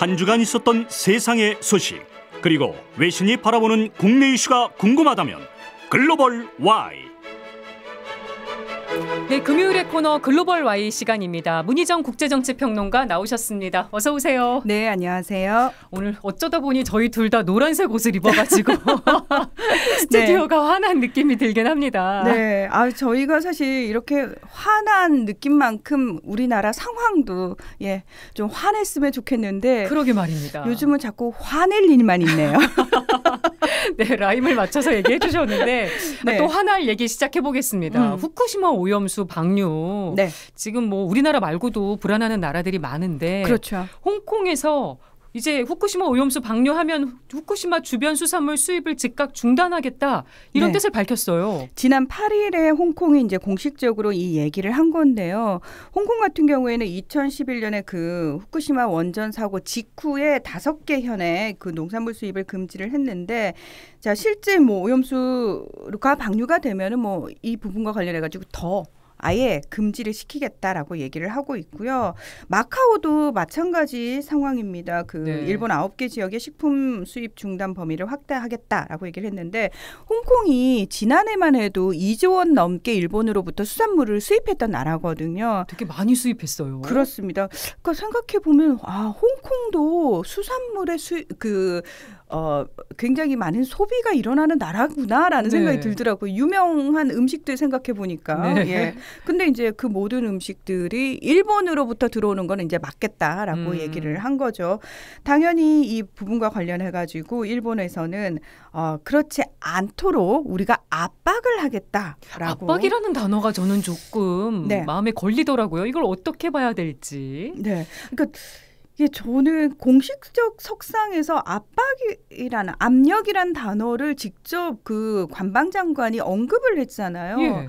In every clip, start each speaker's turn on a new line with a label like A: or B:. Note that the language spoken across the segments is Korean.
A: 한 주간 있었던 세상의 소식 그리고
B: 외신이 바라보는 국내 이슈가 궁금하다면 글로벌 Y.
A: 네, 금요일의 코너 글로벌 Y 시간입니다. 문희정 국제정치평론가 나오셨습니다. 어서 오세요. 네, 안녕하세요. 오늘 어쩌다 보니 저희 둘 다 노란색 옷을 입어가지고 네. 스튜디오가 네. 환한 느낌이 들긴 합니다. 네, 아
B: 저희가 사실 이렇게 환한 느낌만큼 우리나라 상황도 예좀 환했으면 좋겠는데 그러게 말입니다. 요즘은 자꾸 화낼 일만 있네요.
A: 네, 라임을 맞춰서 얘기해 주셨는데 네. 또 화날 얘기 시작해 보겠습니다. 음. 후쿠시마 오염수 밀수, 방류. 네. 지금 뭐 우리나라 말고도 불안하는 나라들이 많은데 그렇죠. 홍콩에서 이제 후쿠시마 오염수 방류하면 후쿠시마 주변 수산물 수입을 즉각 중단하겠다 이런 네. 뜻을 밝혔어요. 지난 8일에 홍콩이
B: 이제 공식적으로 이 얘기를 한 건데요. 홍콩 같은 경우에는 2011년에 그 후쿠시마 원전 사고 직후에 다섯 개 현에 그 농산물 수입을 금지를 했는데 자 실제 뭐 오염수가 방류가 되면은 뭐 이 부분과 관련해 가지고 더 아예 금지를 시키겠다라고 얘기를 하고 있고요. 마카오도 마찬가지 상황입니다. 그 네. 일본 아홉 개 지역의 식품 수입 중단 범위를 확대하겠다라고 얘기를 했는데 홍콩이 지난해만 해도 2조 원 넘게 일본으로부터 수산물을 수입했던 나라거든요. 되게 많이 수입했어요. 그렇습니다. 그러니까 생각해 보면 아 홍콩도 수산물의 수그 어, 굉장히 많은 소비가 일어나는 나라구나라는 네. 생각이 들더라고요. 유명한 음식들 생각해 보니까. 네. 예. 근데 이제 그 모든 음식들이 일본으로부터 들어오는 거는 이제 맞겠다라고 음. 얘기를 한 거죠. 당연히 이 부분과 관련해 가지고 일본에서는 어, 그렇지 않도록 우리가 압박을 하겠다라고. 압박이라는
A: 단어가 저는 조금 네. 마음에 걸리더라고요. 이걸 어떻게 봐야 될지. 네. 그러니까
B: 이게 저는 공식적 석상에서 압박이라는 압력이란 단어를 직접 그 관방 장관이 언급을 했잖아요. 예.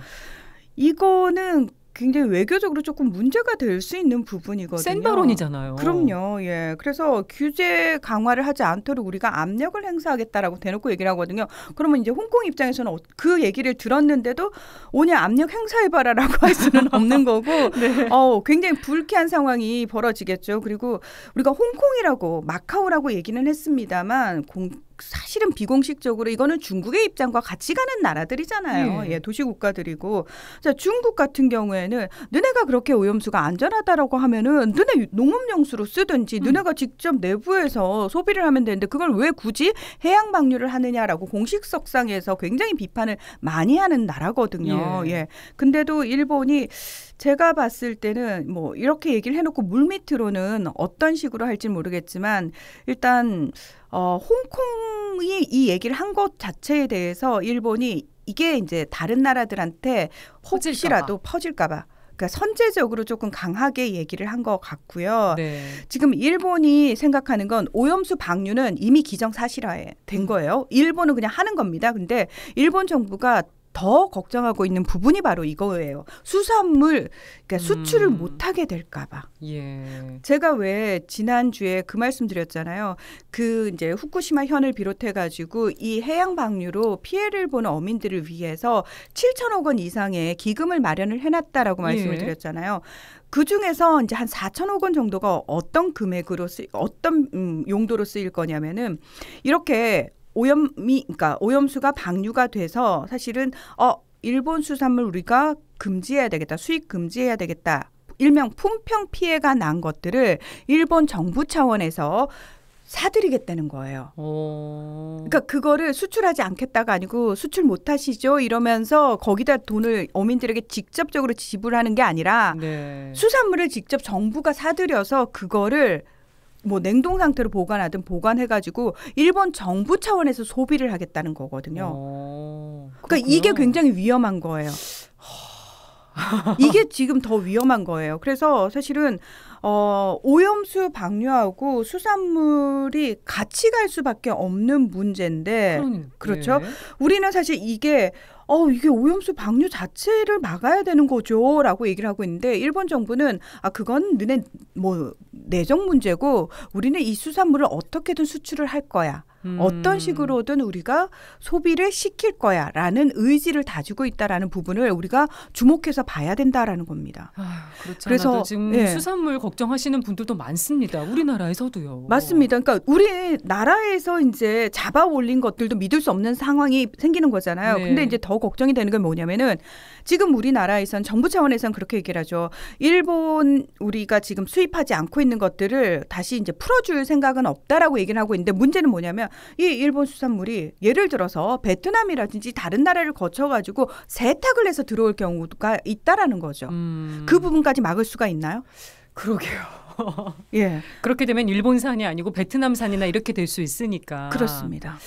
B: 이거는 굉장히 외교적으로 조금 문제가 될 수 있는 부분이거든요. 센 발언이잖아요. 그럼요. 예. 그래서 규제 강화를 하지 않도록 우리가 압력을 행사하겠다라고 대놓고 얘기를 하거든요. 그러면 이제 홍콩 입장에서는 어, 그 얘기를 들었는데도 오냐 압력 행사해봐라라고 할 수는 없는 거고 네. 어, 굉장히 불쾌한 상황이 벌어지겠죠. 그리고 우리가 홍콩이라고 마카오라고 얘기는 했습니다만 공, 사실은 비공식적으로 이거는 중국의 입장과 같이 가는 나라들이잖아요. 네. 예, 도시 국가들이고. 자, 중국 같은 경우에는 너네가 그렇게 오염수가 안전하다라고 하면은 너네 농업용수로 쓰든지 음. 너네가 직접 내부에서 소비를 하면 되는데 그걸 왜 굳이 해양 방류를 하느냐라고 공식석상에서 굉장히 비판을 많이 하는 나라거든요. 예. 예. 근데도 일본이 제가 봤을 때는 뭐 이렇게 얘기를 해놓고 물 밑으로는 어떤 식으로 할지 모르겠지만 일단 어, 홍콩이 이 얘기를 한 것 자체에 대해서 일본이 이게 이제 다른 나라들한테 혹시라도 퍼질까봐. 그러니까 선제적으로 조금 강하게 얘기를 한 것 같고요. 네. 지금 일본이 생각하는 건 오염수 방류는 이미 기정사실화된 음. 거예요. 일본은 그냥 하는 겁니다. 근데 일본 정부가 더 걱정하고 있는 부분이 바로 이거예요. 수산물 그러니까 음. 수출을 못하게 될까봐.
A: 예.
B: 제가 왜 지난 주에 그 말씀드렸잖아요. 그 이제 후쿠시마 현을 비롯해가지고 이 해양 방류로 피해를 보는 어민들을 위해서 7천억 원 이상의 기금을 마련을 해놨다라고 말씀을 예. 드렸잖아요. 그 중에서 이제 한 4천억 원 정도가 어떤 금액으로 쓰, 어떤 음, 용도로 쓰일 거냐면은 이렇게 오염이 그러니까 오염수가 방류가 돼서 사실은 어 일본 수산물 우리가 금지해야 되겠다. 수입 금지해야 되겠다. 일명 품평 피해가 난 것들을 일본 정부 차원에서 사들이겠다는 거예요. 오. 그러니까 그거를 수출하지 않겠다가 아니고 수출 못 하시죠 이러면서 거기다 돈을 어민들에게 직접적으로 지불하는 게 아니라 네. 수산물을 직접 정부가 사들여서 그거를 뭐 냉동 상태로 보관하든 보관해가지고 일본 정부 차원에서 소비를 하겠다는 거거든요. 오, 어, 그러니까 이게 굉장히 위험한 거예요. 이게 지금 더 위험한 거예요. 그래서 사실은 어, 오염수 방류하고 수산물이 같이 갈 수밖에 없는 문제인데 그러니까. 그렇죠. 예. 우리는 사실 이게 어, 이게 오염수 방류 자체를 막아야 되는 거죠. 라고 얘기를 하고 있는데 일본 정부는 아, 그건 너네 뭐 내정 문제고 우리는 이 수산물을 어떻게든 수출을 할 거야. 음. 어떤 식으로든 우리가 소비를 시킬 거야라는 의지를 다지고 있다라는 부분을 우리가 주목해서 봐야 된다라는 겁니다. 아,
A: 그래서 지금 예. 수산물 걱정하시는 분들도 많습니다. 우리나라에서도요.
B: 맞습니다. 그러니까 우리 나라에서 이제 잡아 올린 것들도 믿을 수 없는 상황이 생기는 거잖아요. 네. 근데 이제 더 걱정이 되는 건 뭐냐면은 지금 우리나라에선 정부 차원에선 그렇게 얘기를 하죠. 일본 우리가 지금 수입하지 않고 있는 것들을 다시 이제 풀어줄 생각은 없다라고 얘기를 하고 있는데 문제는 뭐냐면 이 일본 수산물이 예를 들어서 베트남이라든지 다른 나라를 거쳐가지고 세탁을 해서 들어올 경우가 있다라는 거죠. 음. 그 부분까지 막을 수가 있나요? 그러게요.
A: 예. 그렇게 되면 일본산이 아니고 베트남산이나 이렇게 될 수 있으니까. 그렇습니다.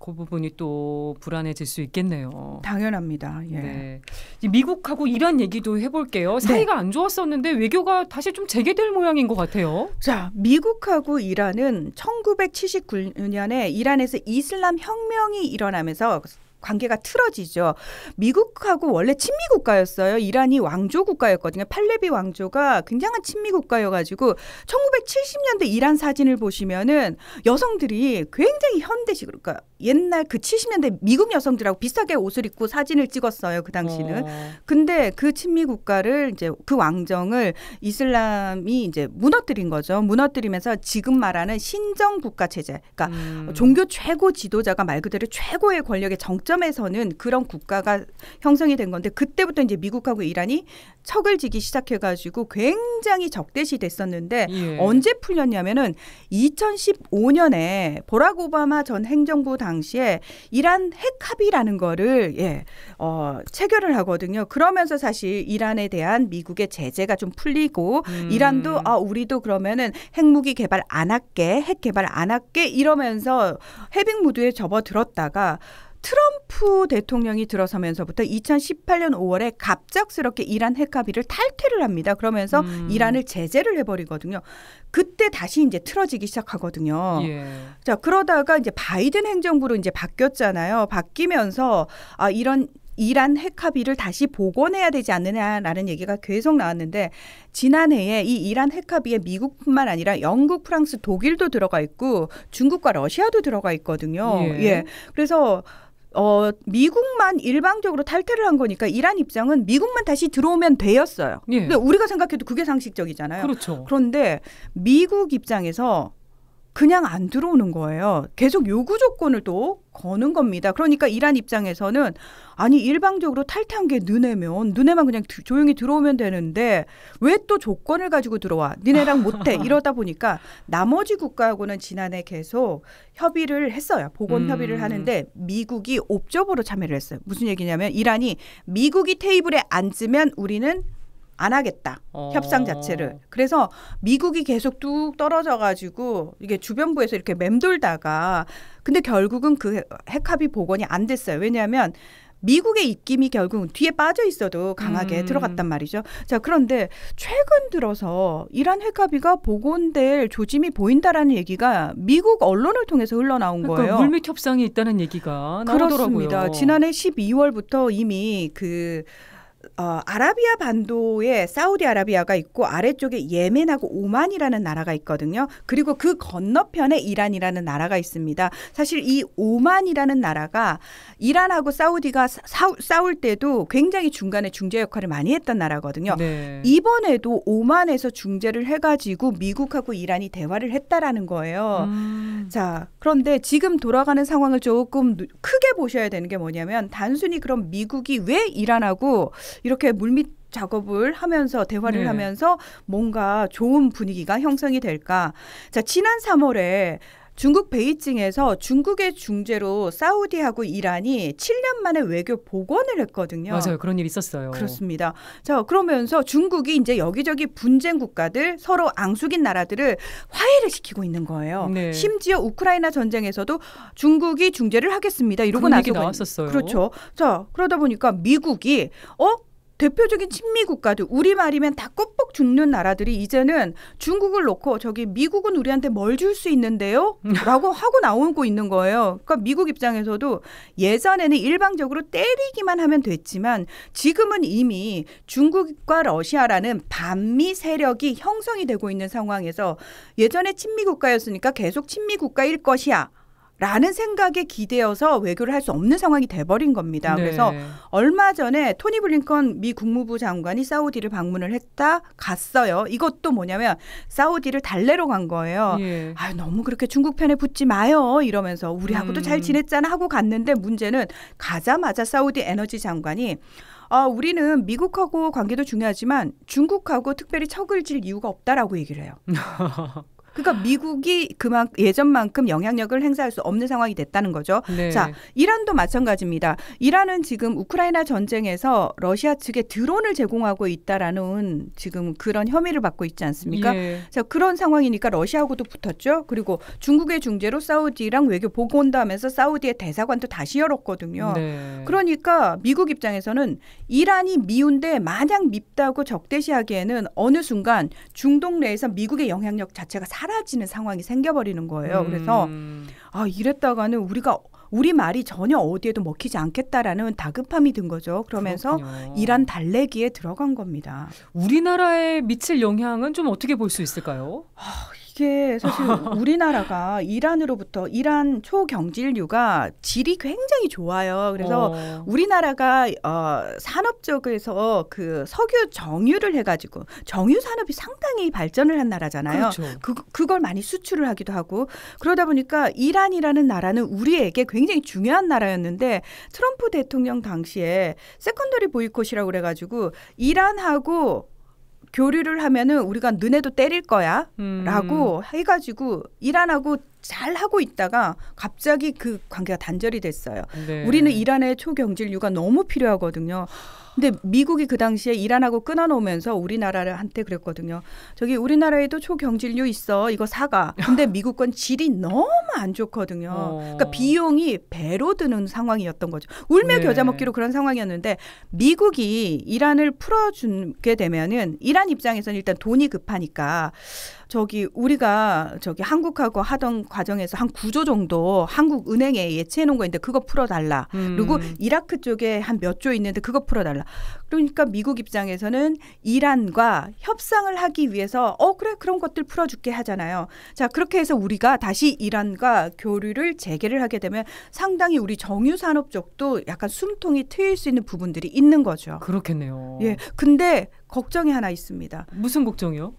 A: 그 부분이 또 불안해질 수 있겠네요. 당연합니다. 예. 네. 미국하고 이란 얘기도 해볼게요. 네. 사이가 네. 안 좋았었는데 외교가 다시 좀 재개될 모양인 것 같아요.
B: 자, 미국하고 이란은 1979년에 이란에서 이슬람 혁명이 일어나면서 관계가 틀어지죠. 미국하고 원래 친미 국가였어요. 이란이 왕조 국가였거든요. 팔레비 왕조가 굉장한 친미 국가여가지고 1970년대 이란 사진을 보시면은 여성들이 굉장히 현대식 그러니까 옛날 그 70년대 미국 여성들하고 비싸게 옷을 입고 사진을 찍었어요. 그 당시는. 어. 근데 그 친미 국가를 이제 그 왕정을 이슬람이 이제 무너뜨린 거죠. 무너뜨리면서 지금 말하는 신정 국가 체제. 그러니까 음. 종교 최고 지도자가 말 그대로 최고의 권력의 정점 관점에서는 그런 국가가 형성이 된 건데 그때부터 이제 미국하고 이란이 척을 지기 시작해가지고 굉장히 적대시 됐었는데 예. 언제 풀렸냐면은 2015년에 보락 오바마 전 행정부 당시에 이란 핵 합의라는 거를 예, 어, 체결을 하거든요. 그러면서 사실 이란에 대한 미국의 제재가 좀 풀리고 음. 이란도 아 우리도 그러면은 핵무기 개발 안 할게 핵 개발 안 할게 이러면서 해빙 무드에 접어들었다가 트럼프 대통령이 들어서면서부터 2018년 5월에 갑작스럽게 이란 핵합의를 탈퇴를 합니다. 그러면서 음. 이란을 제재를 해버리거든요. 그때 다시 이제 틀어지기 시작하거든요. 예. 자 그러다가 이제 바이든 행정부로 이제 바뀌었잖아요. 바뀌면서 아 이런 이란 핵합의를 다시 복원해야 되지 않느냐라는 얘기가 계속 나왔는데 지난해에 이 이란 핵합의에 미국뿐만 아니라 영국, 프랑스, 독일도 들어가 있고 중국과 러시아도 들어가 있거든요. 예. 예. 그래서 어, 미국만 일방적으로 탈퇴를 한 거니까 이란 입장은 미국만 다시 들어오면 되었어요. 예. 근데 우리가 생각해도 그게 상식적이잖아요. 그렇죠. 그런데 미국 입장에서 그냥 안 들어오는 거예요. 계속 요구 조건을 또 거는 겁니다. 그러니까 이란 입장에서는 아니 일방적으로 탈퇴한 게눈에면눈에만 그냥 조용히 들어오면 되는데 왜 또 조건을 가지고 들어와? 니네랑 못해 이러다 보니까 나머지 국가하고는 지난해 계속 협의를 했어요. 보건 음. 협의를 하는데 미국이 옵저버로 참여를 했어요. 무슨 얘기냐면 이란이 미국이 테이블에 앉으면 우리는 안 하겠다. 어. 협상 자체를. 그래서 미국이 계속 뚝 떨어져 가지고 이게 주변부에서 이렇게 맴돌다가 근데 결국은 그 핵합의 복원이 안 됐어요. 왜냐하면 미국의 입김이 결국은 뒤에 빠져 있어도 강하게 음. 들어갔단 말이죠. 자, 그런데 최근 들어서 이란 핵합의가 복원될 조짐이 보인다라는 얘기가 미국 언론을 통해서 흘러나온 그러니까 거예요.
A: 물밑 협상이 있다는 얘기가 나오더라고요. 그렇습니다. 지난해
B: 12월부터 이미 그 어, 아라비아 반도에 사우디아라비아가 있고 아래쪽에 예멘하고 오만이라는 나라가 있거든요. 그리고 그 건너편에 이란이라는 나라가 있습니다. 사실 이 오만이라는 나라가 이란하고 사우디가 사, 싸울 때도 굉장히 중간에 중재 역할을 많이 했던 나라거든요. 네. 이번에도 오만에서 중재를 해가지고 미국하고 이란이 대화를 했다라는 거예요. 음. 자, 그런데 지금 돌아가는 상황을 조금 크게 보셔야 되는 게 뭐냐면 단순히 그럼 미국이 왜 이란하고 이렇게 물밑 작업을 하면서 대화를 네. 하면서 뭔가 좋은 분위기가 형성이 될까? 자, 지난 3월에 중국 베이징에서 중국의 중재로 사우디하고 이란이 7년 만에 외교 복원을 했거든요. 맞아요. 그런 일이 있었어요. 그렇습니다. 자, 그러면서 중국이 이제 여기저기 분쟁 국가들 서로 앙숙인 나라들을 화해를 시키고 있는 거예요. 네. 심지어 우크라이나 전쟁에서도 중국이 중재를 하겠습니다. 이러고 나서 나왔었어요. 그렇죠. 자, 그러다 보니까 미국이 어? 대표적인 친미 국가들 우리말이면 다 껍뻑 죽는 나라들이 이제는 중국을 놓고 저기 미국은 우리한테 뭘 줄 수 있는데요? 라고 하고 나오고 있는 거예요. 그러니까 미국 입장에서도 예전에는 일방적으로 때리기만 하면 됐지만 지금은 이미 중국과 러시아라는 반미 세력이 형성이 되고 있는 상황에서 예전에 친미 국가였으니까 계속 친미 국가일 것이야. 라는 생각에 기대어서 외교를 할 수 없는 상황이 돼버린 겁니다. 네. 그래서 얼마 전에 토니 블링컨 미 국무부 장관이 사우디를 방문을 했다 갔어요. 이것도 뭐냐면 사우디를 달래러 간 거예요. 예. 아 너무 그렇게 중국 편에 붙지 마요 이러면서 우리하고도 음. 잘 지냈잖아 하고 갔는데 문제는 가자마자 사우디 에너지 장관이 아, 우리는 미국하고 관계도 중요하지만 중국하고 특별히 척을 질 이유가 없다라고 얘기를 해요. 그러니까 미국이 그만 예전만큼 영향력을 행사할 수 없는 상황이 됐다는 거죠. 네. 자, 이란도 마찬가지입니다. 이란은 지금 우크라이나 전쟁에서 러시아 측에 드론을 제공하고 있다라는 지금 그런 혐의를 받고 있지 않습니까? 예. 자, 그런 상황이니까 러시아하고도 붙었죠. 그리고 중국의 중재로 사우디랑 외교 보고 온다면서 사우디의 대사관도 다시 열었거든요. 네. 그러니까 미국 입장에서는 이란이 미운데 마냥 밉다고 적대시하기에는 어느 순간 중동 내에서 미국의 영향력 자체가 사 사라지는 상황이 생겨버리는 거예요. 그래서 음. 아 이랬다가는 우리가 우리 말이 전혀 어디에도 먹히지 않겠다라는 다급함이 든 거죠. 그러면서 그렇군요. 이란 달래기에 들어간 겁니다.
A: 우리나라에 미칠 영향은 좀 어떻게 볼 수 있을까요? 아,
B: 이게 사실 우리나라가 이란으로부터 이란 초경질류가 질이 굉장히 좋아요. 그래서 어. 우리나라가 어, 산업 쪽에서 그 석유 정유를 해가지고 정유 산업이 상당히 발전을 한 나라잖아요. 그렇죠. 그 그걸 많이 수출을 하기도 하고 그러다 보니까 이란이라는 나라는 우리에게 굉장히 중요한 나라였는데 트럼프 대통령 당시에 세컨더리 보이콧이라고 그래가지고 이란하고 교류를 하면은 우리가 눈에도 때릴 거야라고 음. 해가지고 일 안 하고 잘 하고 있다가 갑자기 그 관계가 단절이 됐어요. 네. 우리는 이란의 초경질류가 너무 필요하거든요. 근데 미국이 그 당시에 이란하고 끊어놓으면서 우리나라한테 그랬거든요. 저기 우리나라에도 초경질류 있어. 이거 사가. 근데 미국 건 질이 너무 안 좋거든요. 어. 그러니까 비용이 배로 드는 상황이었던 거죠. 울며 네. 겨자 먹기로 그런 상황이었는데 미국이 이란을 풀어주게 되면은 이란 입장에서는 일단 돈이 급하니까 저기 우리가 저기 한국하고 하던 과정에서 한 9조 정도 한국은행에 예치해 놓은 거 있는데 그거 풀어달라. 음. 그리고 이라크 쪽에 한 몇 조 있는데 그거 풀어달라. 그러니까 미국 입장에서는 이란과 협상을 하기 위해서 어 그래 그런 것들 풀어줄게 하잖아요. 자 그렇게 해서 우리가 다시 이란과 교류를 재개를 하게 되면 상당히 우리 정유 산업 쪽도 약간 숨통이 트일 수 있는 부분들이 있는 거죠. 그렇겠네요. 예. 근데 걱정이 하나 있습니다. 무슨 걱정이요?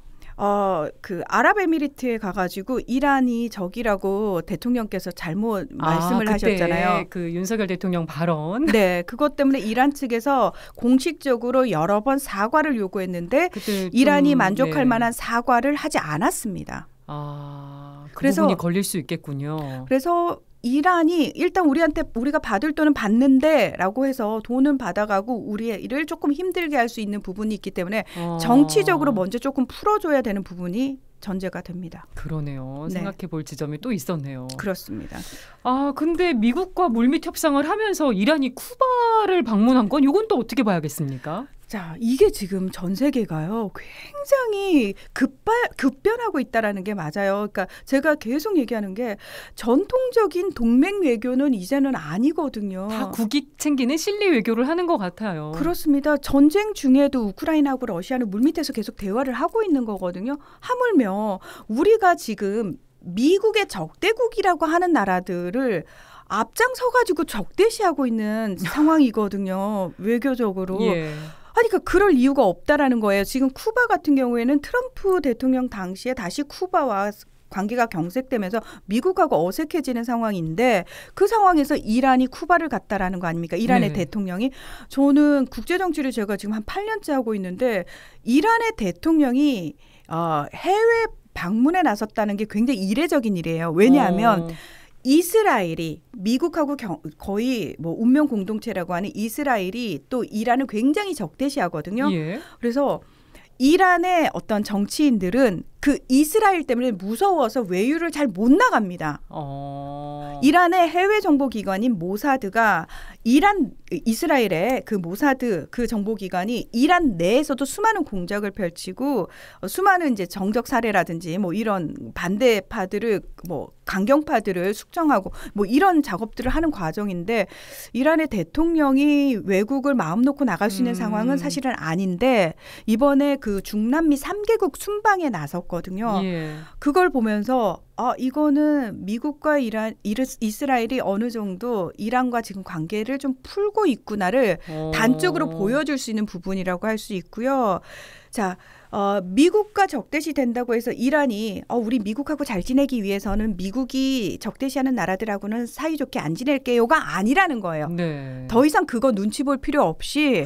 B: 어, 그 아랍에미리트에 가가지고 이란이 적이라고 대통령께서 잘못 아, 말씀을 아, 하셨잖아요.
A: 그 윤석열 대통령 발언. 네,
B: 그것 때문에 이란 측에서 공식적으로 여러 번 사과를 요구했는데 좀, 이란이 만족할 네. 만한 사과를 하지 않았습니다.
A: 아, 그 그래서 부분이 걸릴 수 있겠군요.
B: 그래서 이란이 일단 우리한테 우리가 받을 돈은 받는데라고 해서 돈은 받아가고 우리의 일을 조금 힘들게 할 수 있는 부분이 있기 때문에 어. 정치적으로 먼저 조금 풀어줘야 되는 부분이 전제가 됩니다.
A: 그러네요. 네. 생각해 볼 지점이 또 있었네요. 그렇습니다. 아, 근데 미국과 물밑 협상을 하면서 이란이 쿠바를 방문한 건 이건 또 어떻게 봐야겠습니까? 자, 이게 지금 전 세계가요. 굉장히 급발 급변하고 있다라는
B: 게 맞아요. 그러니까 제가 계속 얘기하는 게 전통적인 동맹 외교는 이제는 아니거든요. 다
A: 국익 챙기는 실리 외교를 하는 것 같아요.
B: 그렇습니다. 전쟁 중에도 우크라이나하고 러시아는 물밑에서 계속 대화를 하고 있는 거거든요. 하물며 우리가 지금 미국의 적대국이라고 하는 나라들을 앞장서 가지고 적대시하고 있는 상황이거든요. 외교적으로. 예. 그러니까 그럴 이유가 없다라는 거예요. 지금 쿠바 같은 경우에는 트럼프 대통령 당시에 다시 쿠바와 관계가 경색되면서 미국하고 어색해지는 상황인데 그 상황에서 이란이 쿠바를 갔다라는 거 아닙니까? 이란의 네. 대통령이 저는 국제 정치를 제가 지금 한 8년째 하고 있는데 이란의 대통령이 어, 해외 방문에 나섰다는 게 굉장히 이례적인 일이에요. 왜냐하면 어. 이스라엘이 미국하고 경, 거의 뭐 운명 공동체라고 하는 이스라엘이 또 이란을 굉장히 적대시하거든요. 예. 그래서 이란의 어떤 정치인들은 그 이스라엘 때문에 무서워서 외유를 잘 못 나갑니다. 어... 이란의 해외 정보 기관인 모사드가 이란 이스라엘의 그 모사드 그 정보 기관이 이란 내에서도 수많은 공작을 펼치고 수많은 이제 정적 사례라든지 뭐 이런 반대파들을 뭐 강경파들을 숙정하고 뭐 이런 작업들을 하는 과정인데 이란의 대통령이 외국을 마음 놓고 나갈 수 있는 음. 상황은 사실은 아닌데 이번에 그 중남미 3개국 순방에 나섰거든요. 예. 그걸 보면서 아 이거는 미국과 이란 이스스라엘이 어느 정도 이란과 지금 관계를 좀 풀고 있구나를 오. 어. 단적으로 보여줄 수 있는 부분이라고 할 수 있고요. 자 어, 미국과 적대시 된다고 해서 이란이 어, 우리 미국하고 잘 지내기 위해서는 미국이 적대시하는 나라들하고는 사이좋게 안 지낼게요가 아니라는 거예요. 네. 더 이상 그거 눈치 볼 필요 없이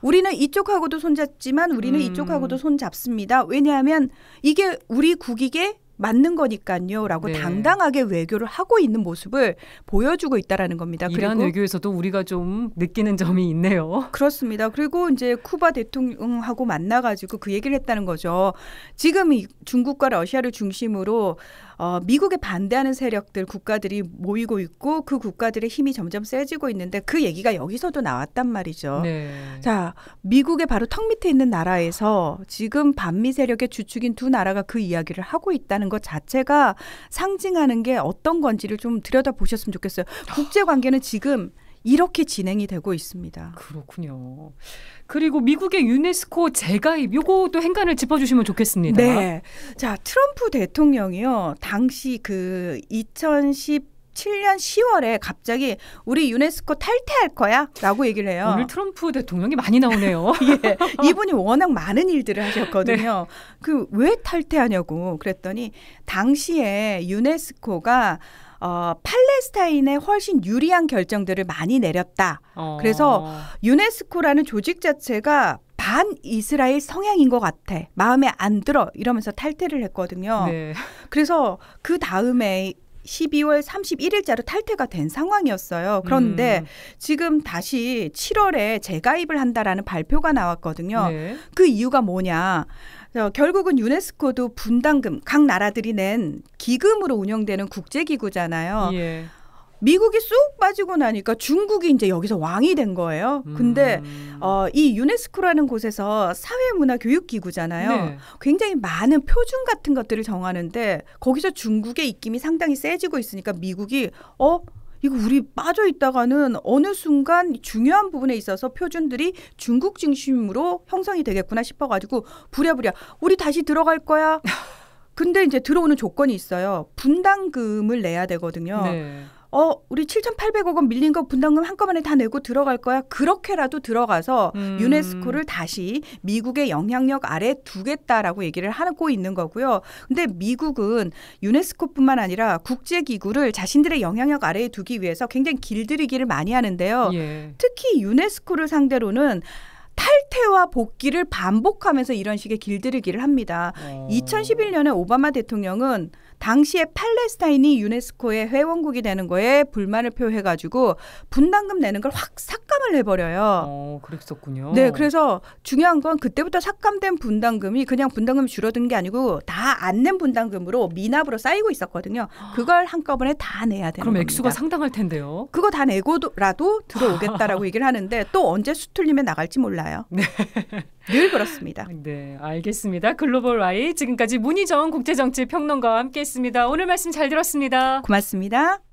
B: 우리는 이쪽하고도 손잡지만 우리는 음. 이쪽하고도 손잡습니다. 왜냐하면 이게 우리 국익에 맞는 거니까요. 라고 네. 당당하게 외교를 하고 있는 모습을 보여주고 있다라는 겁니다. 이란
A: 외교에서도 우리가 좀 느끼는 점이 있네요. 그렇습니다. 그리고 이제 쿠바
B: 대통령하고 만나가지고 그 얘기를 했다는 거죠. 지금 이 중국과 러시아를 중심으로 어, 미국에 반대하는 세력들 국가들이 모이고 있고 그 국가들의 힘이 점점 세지고 있는데 그 얘기가 여기서도 나왔단 말이죠. 네. 자, 미국의 바로 턱 밑에 있는 나라에서 지금 반미 세력의 주축인 두 나라가 그 이야기를 하고 있다는 것 자체가 상징하는 게 어떤 건지를 좀 들여다 보셨으면 좋겠어요. 국제 관계는 지금
A: 이렇게 진행이 되고 있습니다. 그렇군요. 그리고 미국의 유네스코 재가입 요것도 행간을 짚어주시면 좋겠습니다. 네.
B: 자 트럼프 대통령이요 당시 그 2010. 2017년 10월에 갑자기 우리 유네스코 탈퇴할 거야 라고 얘기를 해요. 오늘 트럼프 대통령이 많이 나오네요. 예. 이분이 워낙 많은 일들을 하셨거든요. 네. 그왜 탈퇴하냐고 그랬더니 당시에 유네스코가 어, 팔레스타인에 훨씬 유리한 결정들을 많이 내렸다.
A: 어. 그래서
B: 유네스코라는 조직 자체가 반 이스라엘 성향인 것 같아. 마음에 안 들어. 이러면서 탈퇴를 했거든요. 네. 그래서 그 다음에 12월 31일자로 탈퇴가 된 상황이었어요. 그런데 음. 지금 다시 7월에 재가입을 한다라는 발표가 나왔거든요. 네. 그 이유가 뭐냐? 어, 결국은 유네스코도 분담금 각 나라들이 낸 기금으로 운영되는 국제기구잖아요. 예. 미국이 쑥 빠지고 나니까 중국이 이제 여기서 왕이 된 거예요. 근데 음. 어, 이 유네스코라는 곳에서 사회문화교육기구잖아요. 네. 굉장히 많은 표준 같은 것들을 정하는데 거기서 중국의 입김이 상당히 세지고 있으니까 미국이 어 이거 우리 빠져 있다가는 어느 순간 중요한 부분에 있어서 표준들이 중국 중심으로 형성이 되겠구나 싶어가지고 부랴부랴 우리 다시 들어갈 거야. 근데 이제 들어오는 조건이 있어요. 분담금을 내야 되거든요. 네. 어, 우리 7,800억 원 밀린 거 분담금 한꺼번에 다 내고 들어갈 거야. 그렇게라도 들어가서 음. 유네스코를 다시 미국의 영향력 아래 두겠다라고 얘기를 하고 있는 거고요. 근데 미국은 유네스코뿐만 아니라 국제 기구를 자신들의 영향력 아래에 두기 위해서 굉장히 길들이기를 많이 하는데요. 예. 특히 유네스코를 상대로는 탈퇴와 복귀를 반복하면서 이런 식의 길들이기를 합니다. 어. 2011년에 오바마 대통령은 당시에 팔레스타인이 유네스코의 회원국이 되는 거에 불만을 표해가지고 분담금 내는 걸 확 삭감을 해버려요. 어,
A: 그랬었군요.
B: 네, 그래서 중요한 건 그때부터 삭감된 분담금이 그냥 분담금 줄어든 게 아니고 다 안 낸 분담금으로 미납으로 쌓이고 있었거든요. 그걸 한꺼번에 다 내야 되는 그럼 겁니다. 액수가 상당할 텐데요. 그거 다 내고라도 들어오겠다라고 얘기를 하는데 또 언제 수틀림에 나갈지 몰라. 달라요. 네.
A: 늘 그렇습니다. 네, 알겠습니다. 글로벌 와이 지금까지 문희정 국제정치 평론가와 함께했습니다. 오늘 말씀 잘 들었습니다.
B: 고맙습니다.